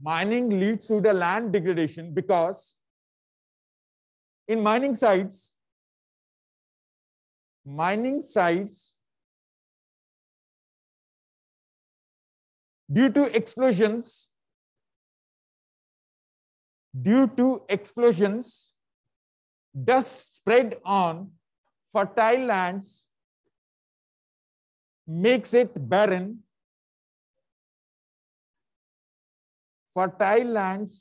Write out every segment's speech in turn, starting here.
mining leads to the land degradation because in mining sites, mining sites due to explosions, due to explosions, dust spread on fertile lands makes it barren fertile lands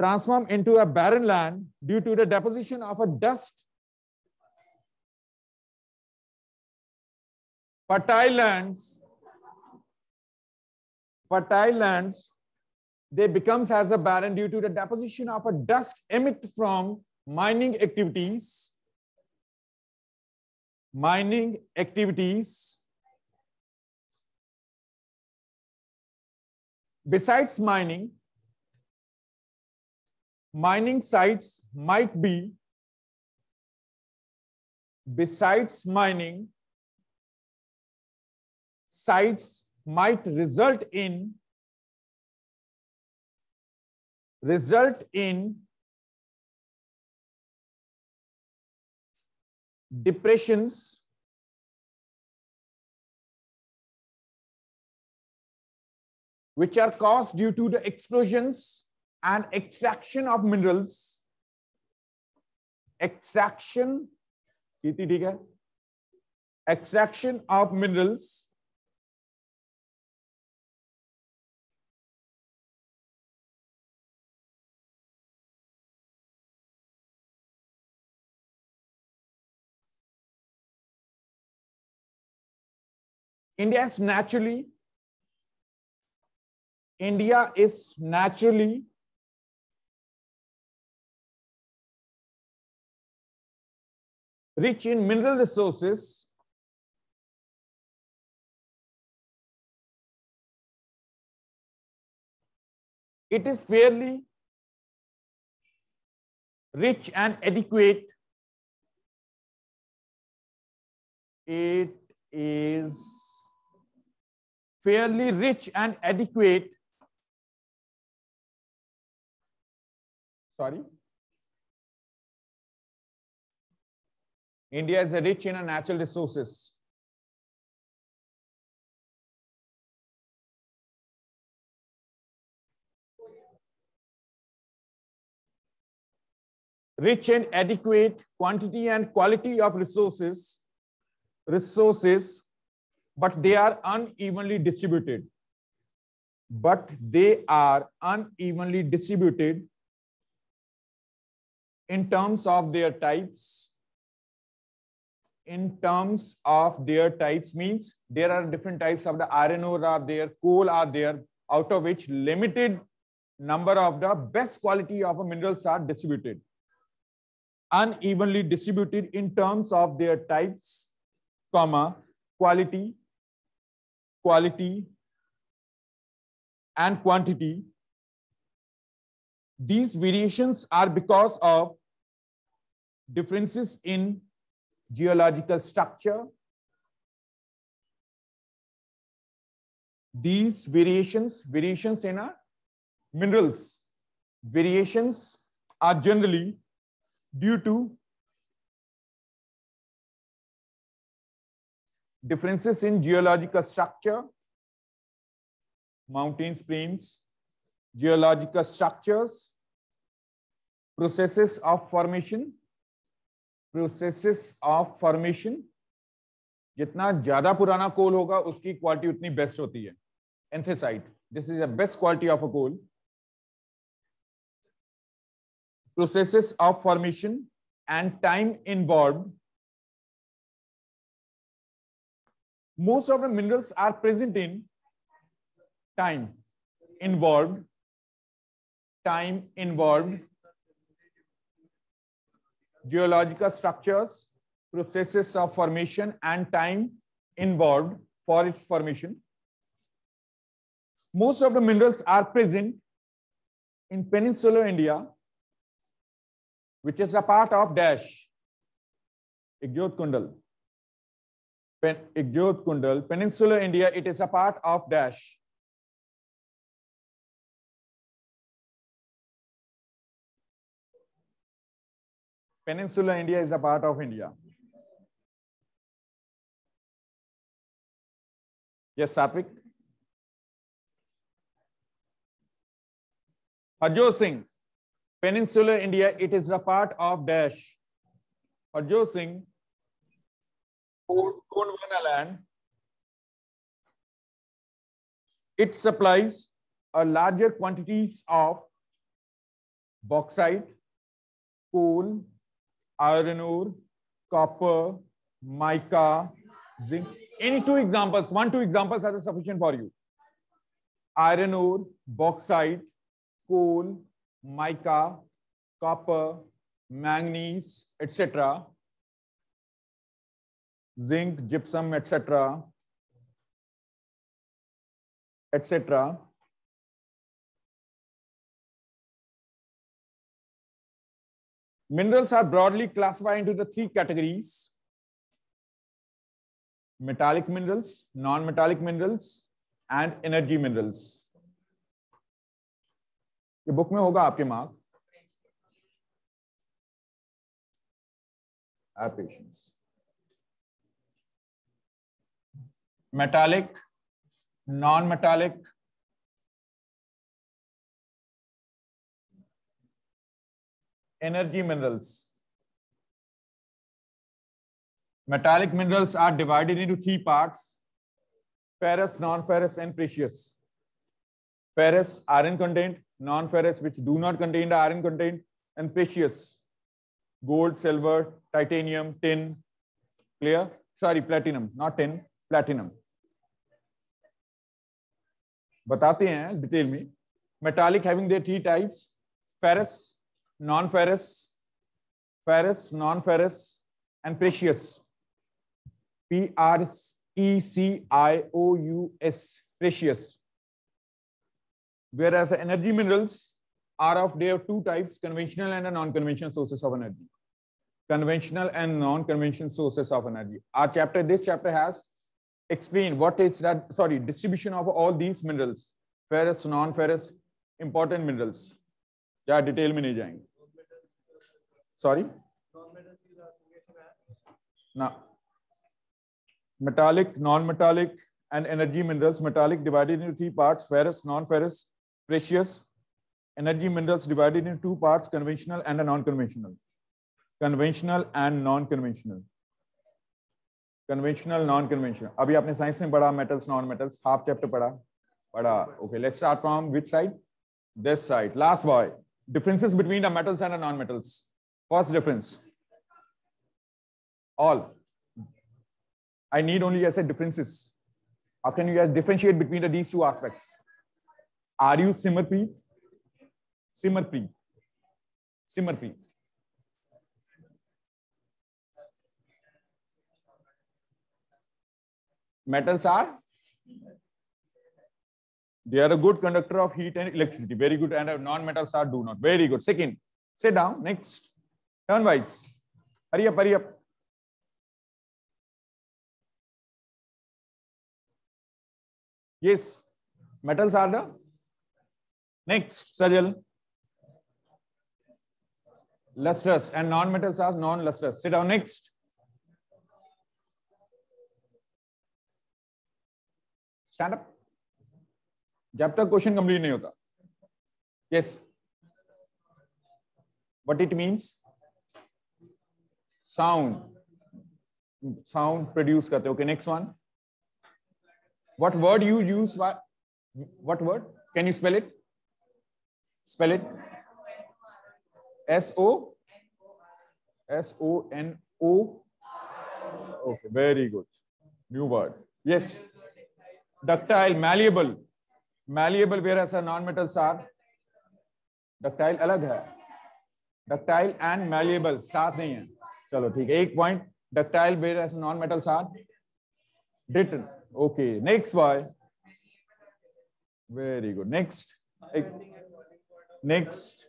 transform into a barren land due to the deposition of a dust. Fertile lands, fertile lands, they becomes as a barren due to the deposition of a dust emitted from mining activities, mining activities, Besides mining, mining sites might be, besides mining, sites might result in result in depressions which are caused due to the explosions and extraction of minerals. Extraction, extraction of minerals India is naturally India is naturally rich in mineral resources it is fairly rich and adequate. It is fairly rich and adequate Sorry? India is rich in natural resources. Rich and adequate quantity and quality of resources, resources, but they are unevenly distributed. But they are unevenly distributed in terms of their types in terms of their types means there are different types of the RNO are there coal are there out of which limited number of the best quality of minerals are distributed unevenly distributed in terms of their types comma quality quality and quantity these variations are because of differences in geological structure. These variations, variations in our minerals, variations are generally due to differences in geological structure, mountains, plains, geological structures, processes of formation, processes of formation. jitna ज्यादा purana coal hoga uski quality utni best hoti hai anthracite this is the best quality of a coal processes of formation and time involved. Most of the minerals are present in time involved time involved, geological structures, processes of formation and time involved for its formation. Most of the minerals are present in peninsular India, which is a part of dash, Igjot Kundal. Pen, Igjot Kundal, peninsular India, it is a part of dash. Peninsula India is a part of India. Yes, Sapik. Harjot Singh, Peninsula India, it is a part of Dash. Harjot Singh, land. it supplies a larger quantities of bauxite, coal, iron ore, copper, mica, zinc. In two examples, one, two examples are sufficient for you. Iron ore, bauxite, coal, mica, copper, manganese, etc. Zinc, gypsum, etc. etc. Minerals are broadly classified into the three categories. Metallic minerals, non-metallic minerals, and energy minerals. ये book में होगा आपके mark applications. Metallic, non-metallic, energy minerals. Metallic minerals are divided into three parts, ferrous, non-ferrous, and precious. Ferrous, iron content, non-ferrous, which do not contain the iron content, and precious, gold, silver, titanium, tin, clear? Sorry, platinum, not tin, platinum. बताते हैं detail में metallic having their three types ferrous non-ferrous, ferrous, non-ferrous, and precious. P-R-E-C-I-O-U-S, precious. Whereas energy minerals are of they have two types, conventional and non-conventional sources of energy. Conventional and non-conventional sources of energy. Our chapter, this chapter has explained what is that, sorry, distribution of all these minerals, ferrous, non-ferrous, important minerals. Yeah, detail में नहीं जाएंगे sorry now metallic non-metallic and energy minerals metallic divided into three parts ferrous non-ferrous precious energy minerals divided into two parts conventional and non-conventional conventional and non-conventional conventional non-conventional अभी आपने science में पढ़ा metals non metals half chapter पढ़ा पढ़ा okay let's start from which side this side last boy differences between the metals and non metals What's the difference? All. I need only, I said, differences. How can you guys differentiate between the, these two aspects? Are you Simmerpreet? Simmerpreet. Simmerpreet. Metals are? They are a good conductor of heat and electricity. Very good. And non-metals are do not. Very good. Second, sit down. Next. Turn wise hurry up hurry up yes metals are the next सजल lustrous and non metals are non lustrous sit out next stand up जब तक question complete नहीं होता yes what it means sound sound produce करते okay next one what word you use what word can you spell it spell it S O S O N O okay very good new word yes ductile malleable malleable where ऐसा non metals are ductile अलग है ductile and malleable साथ नहीं है चलो ठीक है एक पॉइंट डक्टाइल बेड ऐसे नॉन मेटल्स आर डिटन okay next boy very good next next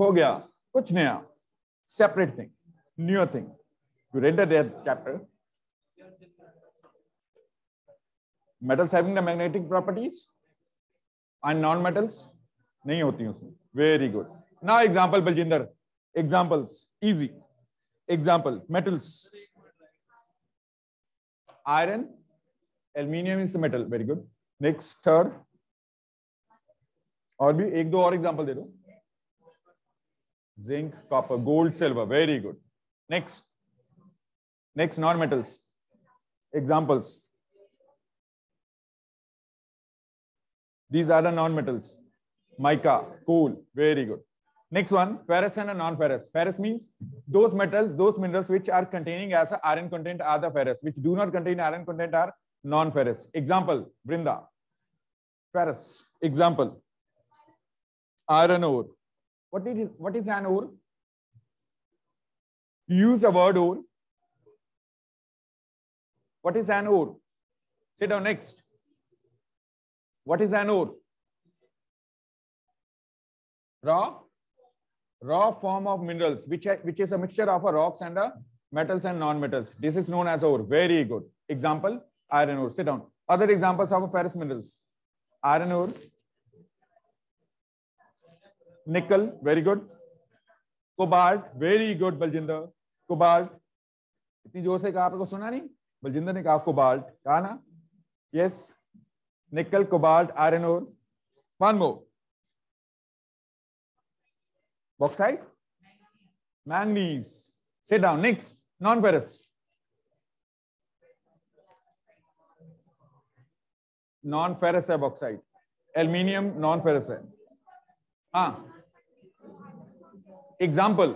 हो गया कुछ नया separate thing new thing you read chapter metal having the magnetic properties and non metals नहीं होती उसमें very good now example baljinder examples easy example metals iron aluminium is a metal very good next third और भी एक दो और example दे दो zinc copper gold silver very good next next non metals examples these are the non metals mica cool very good Next one, ferrous and non-ferrous. Ferrous means those metals, those minerals which are containing as iron content are the ferrous, which do not contain iron content are non-ferrous. Example, Brinda. Ferrous. Example, iron ore. What is, what is an ore? Use a word ore. What is an ore? Sit down next. What is an ore? Raw raw form of minerals, which, which is a mixture of a rocks and a metals and non-metals. This is known as ore. Very good. Example, iron ore. Sit down. Other examples of ferrous minerals. Iron ore, nickel, very good. Cobalt, very good, Baljinder. Cobalt. इतनी जोर से कहा आपको suna nahi baljinder ne kaha cobalt kaha na yes nickel cobalt iron ore one more Bauxite? Manganese. Sit down. Next, non-ferrous. Non-ferrous bauxite. Aluminium, non-ferrous. Ah. Example.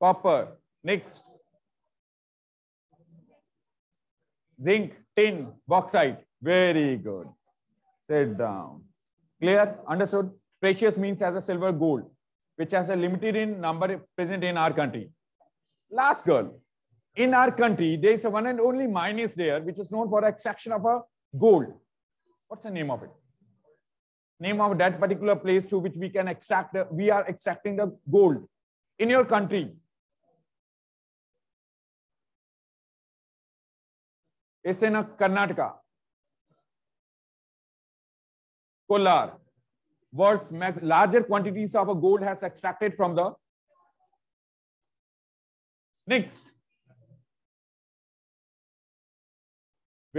Copper. Next. Zinc, tin, bauxite. Very good. Sit down. Clear? Understood? Precious means as a silver gold, which has a limited in number present in our country. Last girl, in our country, there is a one and only mine is there, which is known for extraction of a gold. What's the name of it? Name of that particular place to which we can extract, the, we are extracting the gold in your country. It's in a Karnataka. Kolar. World's larger quantities of gold has extracted from the next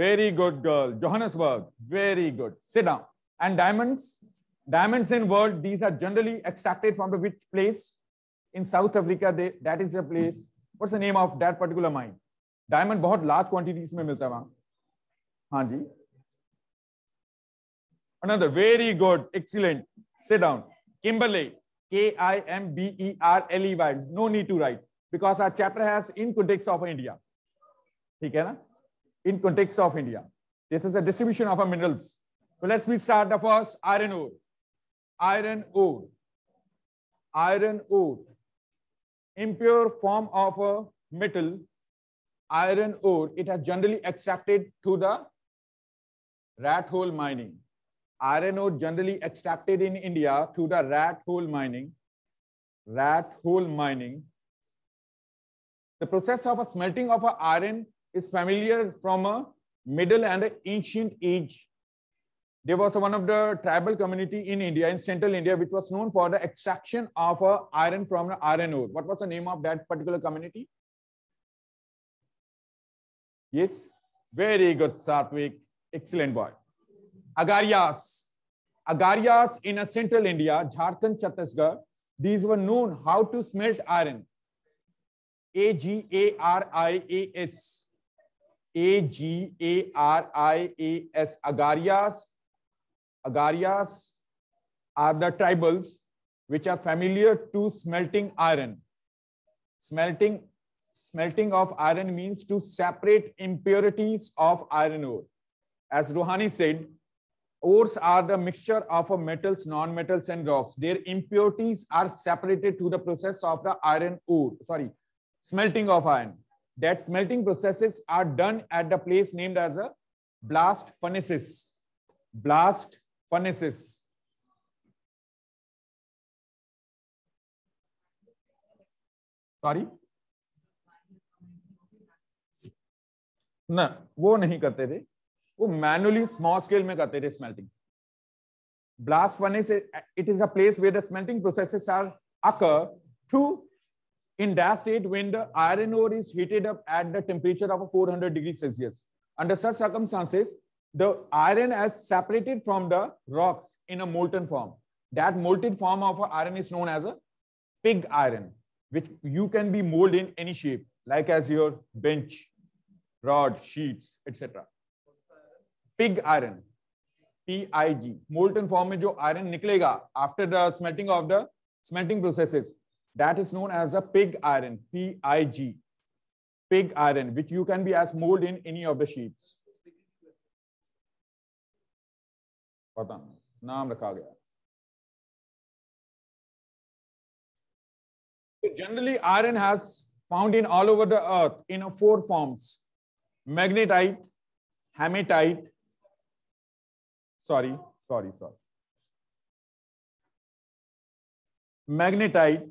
very good girl johannesburg very good sit down and diamonds diamonds in world these are generally extracted from the which place in south africa they, that is the place what's the name of that particular mine diamond bought large quantities mein milta hai wahan haan ji Another, very good, excellent. Sit down. Kimberly, K-I-M-B-E-R-L-E-Y. No need to write because our chapter has in context of India. In context of India. This is a distribution of our minerals. So let's we start the first iron ore. Iron ore. Iron ore. Impure form of a metal, iron ore, it has generally accepted to the rat hole mining iron ore generally extracted in India through the rat hole mining, rat hole mining. The process of a smelting of a iron is familiar from a middle and ancient age. There was one of the tribal community in India, in central India, which was known for the extraction of iron from the iron ore. What was the name of that particular community? Yes, very good, Satwik. Excellent boy. Agarias. Agarias in a central India, Jharkhand, Chhattisgarh, these were known how to smelt iron. A G A R I A S. A G A R I A S. Agarias. Agarias are the tribals which are familiar to smelting iron. Smelting, smelting of iron means to separate impurities of iron ore. As Rouhani said, Ores are the mixture of a metals, non-metals, and rocks. Their impurities are separated through the process of the iron ore. Sorry, smelting of iron. That smelting processes are done at the place named as a blast furnaces. Blast furnaces. Sorry. ना वो नहीं करते थे वो manually small scale में करते थे smelting blast furnace it is a place where the smelting processes are occur to in that state when the iron ore is heated up at the temperature of 400 degrees celsius under such circumstances the iron is separated from the rocks in a molten form that molten form of iron is known as a pig iron which you can be molded in any shape like as your bench rod sheets etc pig iron P I G molten form में जो iron निकलेगा after the smelting of the smelting processes that is known as a pig iron P I G pig iron which you can be as mould in any of the sheets पता नहीं नाम रखा गया generally iron has found in all over the earth in four forms magnetite haematite sorry sorry sorry magnetite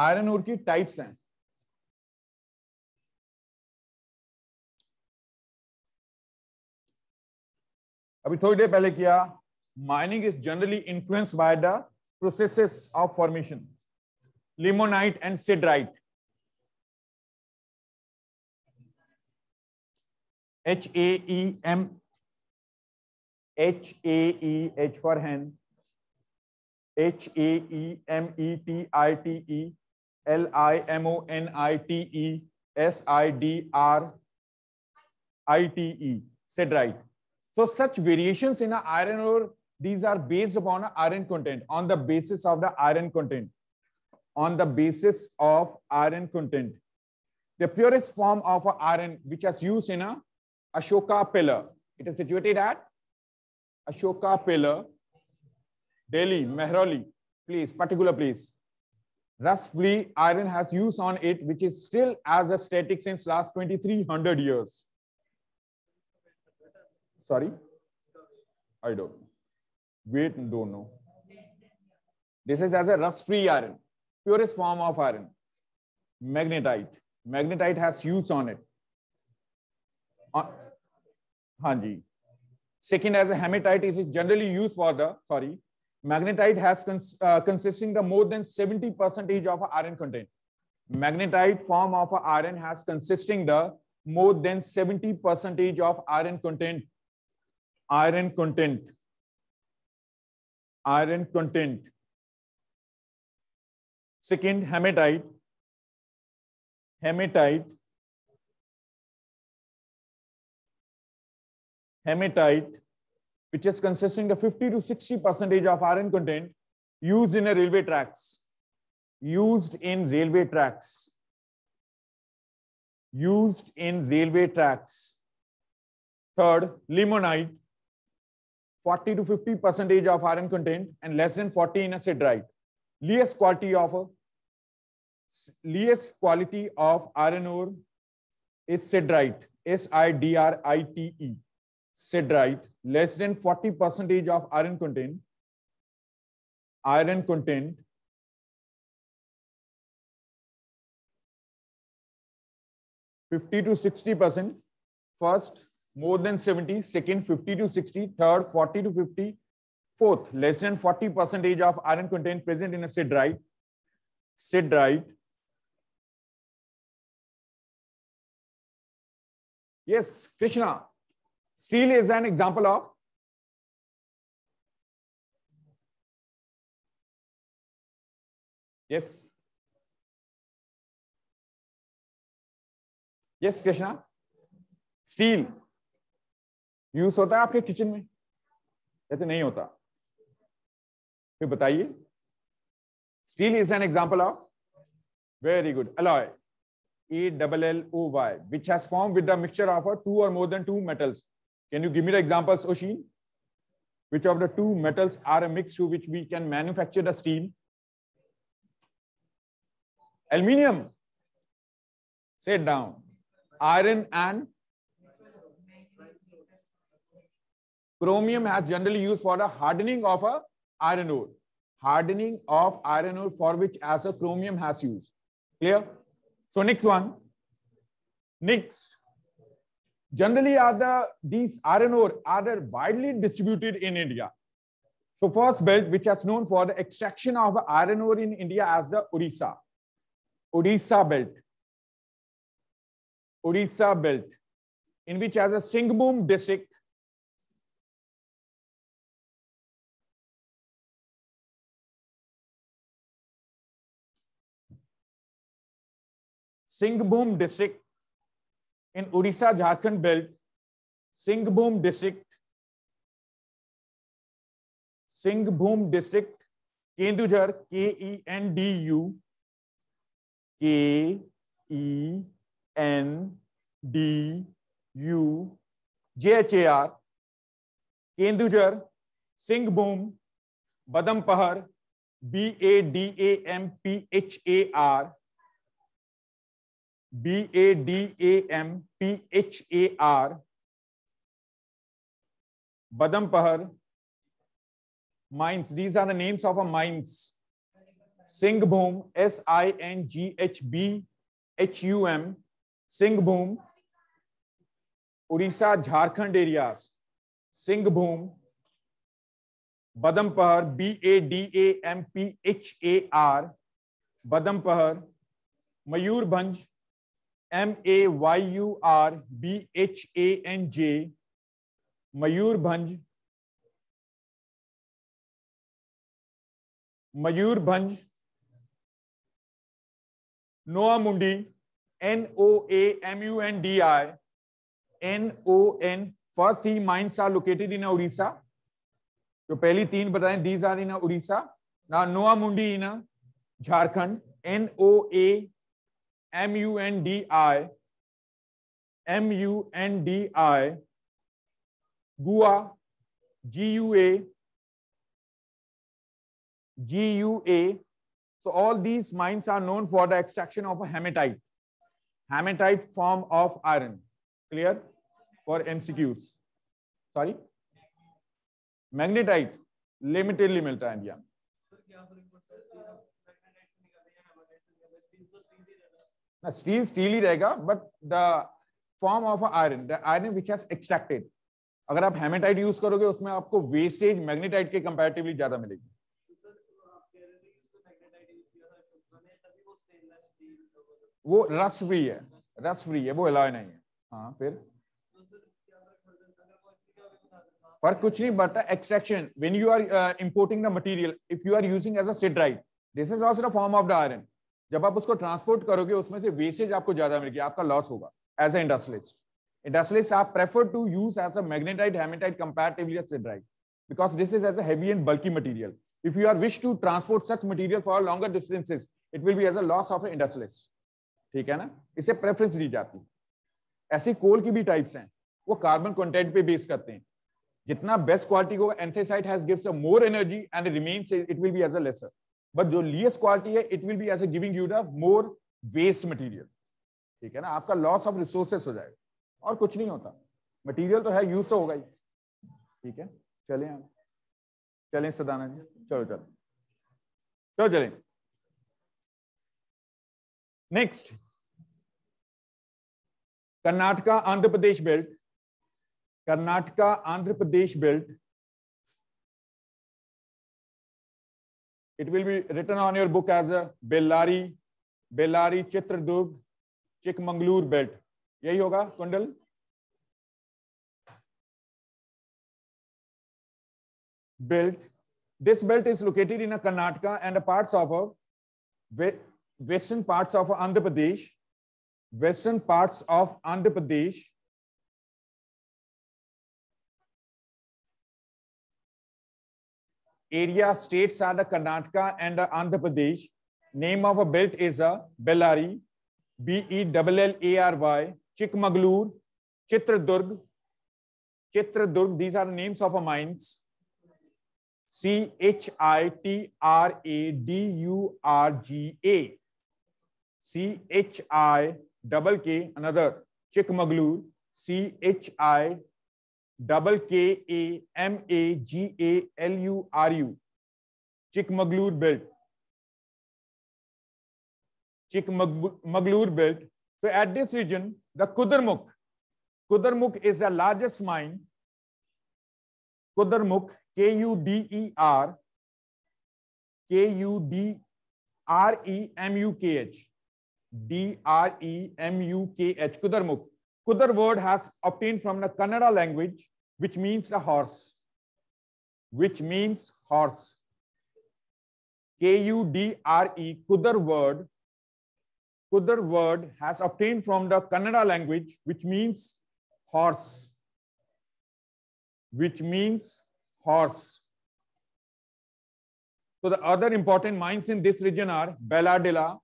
iron ओर की types हैं अभी थोड़ी देर पहले किया mining is generally influenced by the processes of formation, limonite and siderite. H A E M H A E H for hen, H A E M E T I T E L I M O N I T E S I D R I T E, siderite. So such variations in a iron ore these are based upon iron content on the basis of the iron content. On the basis of iron content. The purest form of iron, which is used in a Ashoka pillar. It is situated at Ashoka pillar, Delhi, Mehrauli, Please, particular place. Rust-free iron has use on it, which is still as a static since last 2300 years. Sorry? I don't weight don't know. This is as a rust-free iron, purest form of iron. Magnetite. Magnetite has use on it. Uh, Hanji. Second, as a hematite, it is generally used for the, sorry, magnetite has cons uh, consisting the more than 70 percentage of iron content. Magnetite form of iron has consisting the more than 70 percentage of iron content. Iron content iron content. Second, hematite. Hematite. Hematite, which is consisting of 50 to 60 percentage of iron content used in a railway tracks. Used in railway tracks. Used in railway tracks. Third, limonite. 40 to 50 percentage of iron content and less than 40 in acid Least quality of least quality of iron ore is sidrite, S-I-D-R-I-T-E, sidrite, less than 40 percentage of iron content, iron content Fifty to sixty percent. First, more than 70, second 50 to 60, third 40 to 50, fourth less than 40 percentage of iron content present in a sidrite, sidrite. Yes, Krishna, steel is an example of Yes. Yes, Krishna. Steel use होता है आपके kitchen में कहते नहीं होता फिर बताइए steel is an example of very good alloy e double l o y which has formed with the mixture of a two or more than two metals can you give me the examples oshin which of the two metals are a mix to which we can manufacture the steel aluminium sit down iron and Chromium has generally used for the hardening of a iron ore. Hardening of iron ore for which as a chromium has used. Clear? So next one. Next. Generally are the these iron ore are widely distributed in India. So first belt which has known for the extraction of iron ore in India as the Orissa. Orissa belt. Orissa belt in which as a Singhbhum district Singhbhum district in Orissa Jharkhand belt Singhbhum district Singhbhum district Kendujhar K E N D U K E N D U J H A R Kendujhar Singhbhum Badampahar B A D A M P H A R B A D A M P H A R Badampahar mines. These are the names of a mines. Singhbhum, S-I-N-G-H-B-H-U-M, Singhbhum, Odisha Jharkhand areas. Singhbhum, Badampahar, B-A-D-A-M-P-H-A-R, Badampahar, Mayurbhanj, M A Y U R B H A N J Mayurbhanj Mayurbhanj Noamundi N O A M U N D I N O N first ही mines are located in Orissa जो पहली तीन बताए these are in Orissa Noamundi in Jharkhand N O A M U N D I, M U N D I, Gua, G U A, G U A. So all these mines are known for the extraction of a hematite, hematite form of iron. Clear for MCQs. Sorry, magnetite, limited limited iron. Now, steel, steel ही रहेगा but the form of iron, the iron which has extracted. अगर आप haematite use करोगे उसमें आपको wastage magnetite के comparatively ज्यादा मिलेगी वो रस फ्री है रस फ्री है वो अलॉय नहीं है हाँ फिर पर कुछ नहीं but extraction when you are importing the material if you are using as a siderite this is also the form of the iron जब आप उसको ट्रांसपोर्ट करोगे उसमें से वेस्टेज आपको ज्यादा मिलेगी आपका लॉस होगा एज ए इंडस्ट्रियलिस्ट इंडस्ट्रियलिस्ट आप prefer to use as a magnetite haematite comparatively because this is as heavy and bulky material if you are wish to transport such material for longer material it will be as a loss of a loss ठीक है ना इसे preference दी जाती है ऐसी कोल की भी types हैं वो कार्बन कंटेंट पे बेस करते हैं जितना बेस्ट क्वालिटी को anthracite has gives a more energy and remains it will be as a lesser but जो लियस क्वालिटी है it will be as giving you the more waste material ठीक है ना आपका लॉस ऑफ रिसोर्सेस हो जाएगा और कुछ नहीं होता मटेरियल तो है यूज तो होगा ही ठीक है चले आप चले सदानंद जी चलो चलो चलो चले next Karnataka Andhra Pradesh belt Karnataka Andhra Pradesh belt it will be written on your book as a Bellari, Bellari, Chitradurg, Chikmangalur belt. यही होगा कुंडल belt. This belt is located in Karnataka and a parts of a western parts of Andhra Pradesh, western parts of Andhra Pradesh, area states are the Karnataka and the Andhra Pradesh. Name of a belt is a Bellary, B E L L A R Y, Chikmagalur, Chitradurg, Chitradurg. These are names of a mines. C H I T R A D U R G A, C H I double K another Chikmagalur, C H I double K A M A G A L U R U Chikmagalur belt Chikmagalur belt so at this region the Kudremukh Kudremukh is the largest mine Kudremukh K U D E R K U D R E M U K H D R E M U K H Kudremukh Kudar word has obtained from the Kannada language, which means a horse, which means horse. K-U-D-R-E, Kudar word, Kudar word has obtained from the Kannada language, which means horse, which means horse. So the other important mines in this region are Baladila,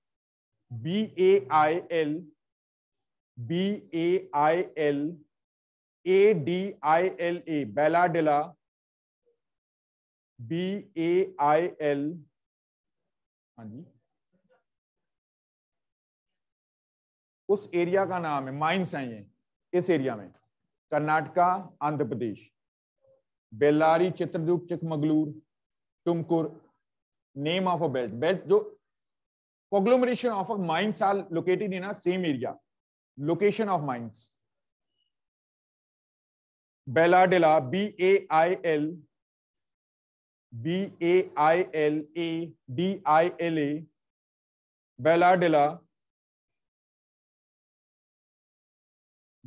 B-A-I-L, B A I L A D I L A Bailadila B A I L हाँ जी उस area का नाम है mines है ये इस area में Karnataka Andhra Pradesh Bellary Chitradurga Chikmagalur Tumkur name of a belt belt जो conglomeration of a mines are located in a same area location of mines Bailadila B A I L B A I L A D I L A Bailadila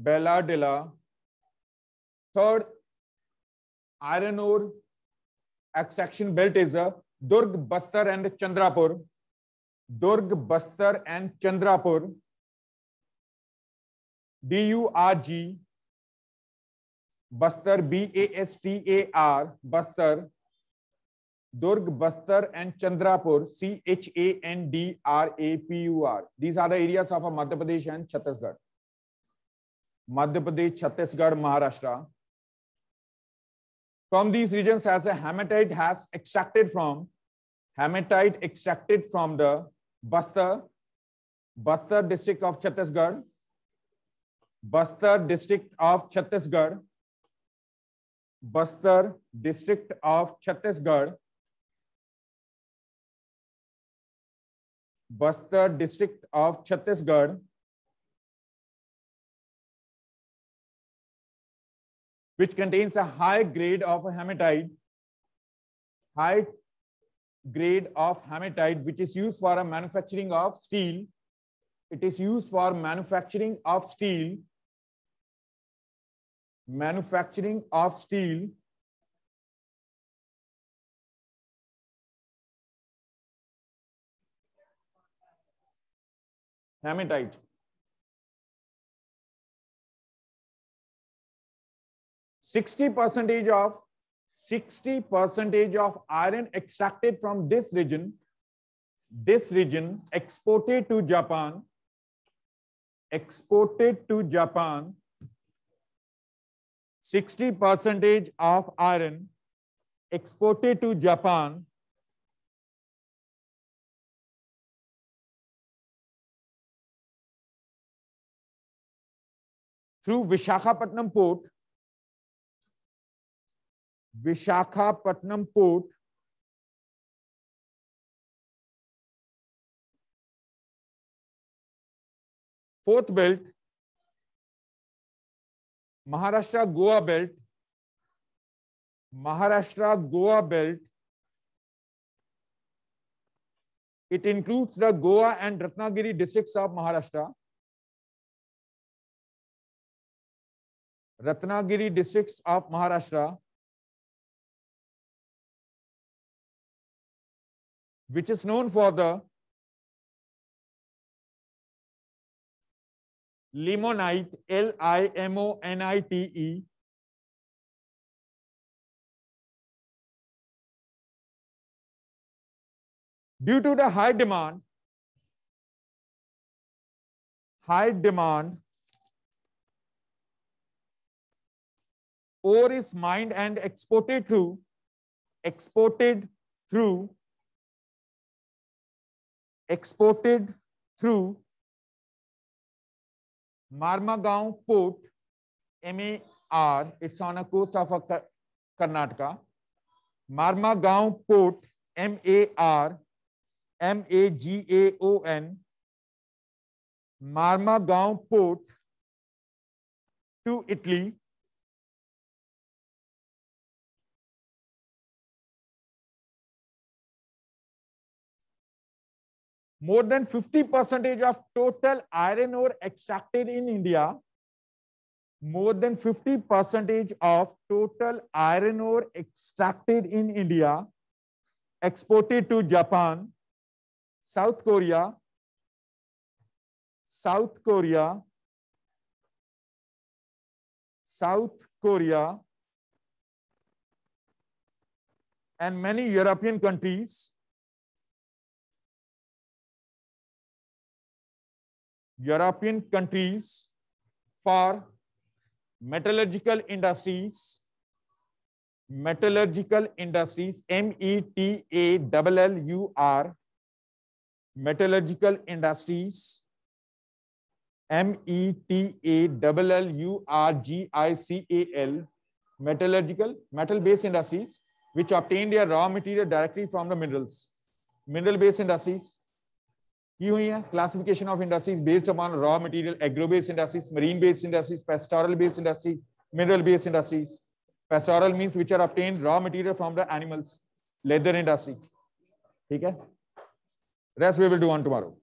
Bailadila third iron ore extraction belt is Durg Bastar and Chandrapur Durg Bastar and Chandrapur D U R G Bastar B A S T A R Bastar Durg Bastar and chandrapur c h a n d r a p u r these are the areas of madhya pradesh and chhattisgarh madhya pradesh chhattisgarh maharashtra from these regions as a hematite has extracted from hematite extracted from the bastar bastar district of chhattisgarh Bastar district of Chhattisgarh, Bastar district of Chhattisgarh, Bastar district of Chhattisgarh, which contains a high grade of hematite, high grade of hematite, which is used for a manufacturing of steel it is used for manufacturing of steel, manufacturing of steel, hematite. Sixty percentage of 60 percentage of iron extracted from this region this region exported to japan exported to Japan 60 percentage of iron exported to Japan through Visakhapatnam port Visakhapatnam port fourth belt Maharashtra Goa belt Maharashtra Goa belt it includes the Goa and Ratnagiri district of Maharashtra Ratnagiri district of Maharashtra which is known for the limonite, L-I-M-O-N-I-T-E. Due to the high demand, high demand, ore is mined and exported through, exported through, exported through Marmagaon port, M-A-R, it's on a coast of a Karnataka. Marmagaon port, M-A-R, M-A-G-A-O-N, Marmagaon port to Italy more than 50 percentage of total iron ore extracted in India, more than 50 percentage of total iron ore extracted in India, exported to Japan, South Korea, South Korea, South Korea, and many European countries European countries for metallurgical industries, metallurgical industries, M-E-T-A-L-L-U-R, metallurgical industries, M-E-T-A-L-L-U-R-G-I-C-A-L, metallurgical, metal-based industries, which obtain their raw material directly from the minerals. Mineral-based industries, की हुई है classification of industries based upon raw material agro based industries marine based industries pastoral based industries mineral based industries pastoral means which are obtained raw material from the animals leather industry theek hai rest we will do on tomorrow